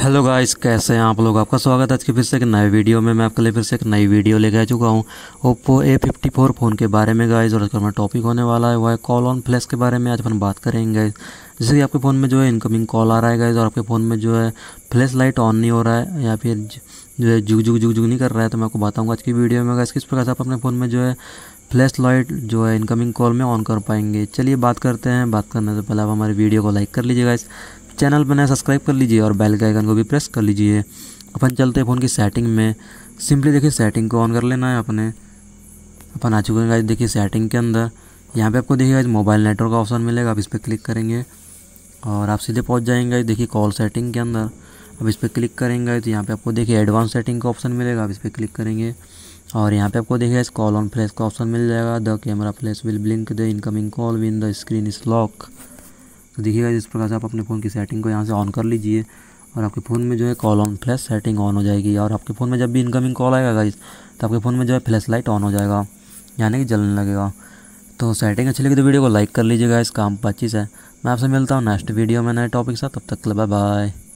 hello guys कैसे हैं आप लोग आपका स्वागत है आज के फिर से एक नए वीडियो में मैं आपके लिए फिर से एक नई वीडियो लेके आ चुका हूँ Oppo A fifty four phone के बारे में गाइस और आज हमारा टॉपिक होने वाला है वो है कॉल ऑन फ्लैश के बारे में आज अपन बात करेंगे गाइस जैसे कि आपके फ़ोन में जो है इनकमिंग कॉल आ रहा है गाइज और आपके फ़ोन में जो है फ्लैश लाइट ऑन नहीं हो रहा है या फिर जो है जुग जुग जुग जुग नहीं कर रहा है तो मैं आपको बताऊँगा आज की वीडियो में गाइस किस प्रकार से आप अपने फ़ोन में जो है फ्लैश लाइट जो है इनकमिंग कॉल में ऑन कर पाएंगे चलिए बात करते हैं बात करने से पहले आप हमारे वीडियो को लाइक कर लीजिए गाइस चैनल पर नया सब्सक्राइब कर लीजिए और बेल के आइकन को भी प्रेस कर लीजिए अपन चलते हैं फ़ोन की सेटिंग में सिंपली देखिए सेटिंग को ऑन कर लेना है अपने अपन आ चुके हैं गाइज देखिए सेटिंग के अंदर यहाँ पे आपको देखिए गाइज मोबाइल नेटवर्क का ऑप्शन मिलेगा आप इस पर क्लिक करेंगे और आप सीधे पहुँच जाएंगे देखिए कॉल सेटिंग के अंदर अब इस पर क्लिक करेंगे तो यहाँ पे आपको देखिए एडवांस सेटिंग का ऑप्शन मिलेगा आप इस पर क्लिक करेंगे और यहाँ पे आपको देखिए इस कॉल ऑन फ्लैश का ऑप्शन मिल जाएगा the camera flash will blink the incoming call when the screen is lock तो देखिएगा इस प्रकार से आप अपने फ़ोन की सेटिंग को यहाँ से ऑन कर लीजिए और आपके फ़ोन में जो है call on flash setting on हो जाएगी और आपके फ़ोन में जब भी इनकमिंग कॉल आएगा गाइज तो आपके फ़ोन में जो है फ्लैश लाइट ऑन हो जाएगा यानी कि जलने लगेगा तो सेटिंग अच्छी लगी तो वीडियो को लाइक कर लीजिएगा इस काम पच्चीस है मैं आपसे मिलता हूँ नेक्स्ट वीडियो में नए टॉपिक साथ तब तक बाय बाय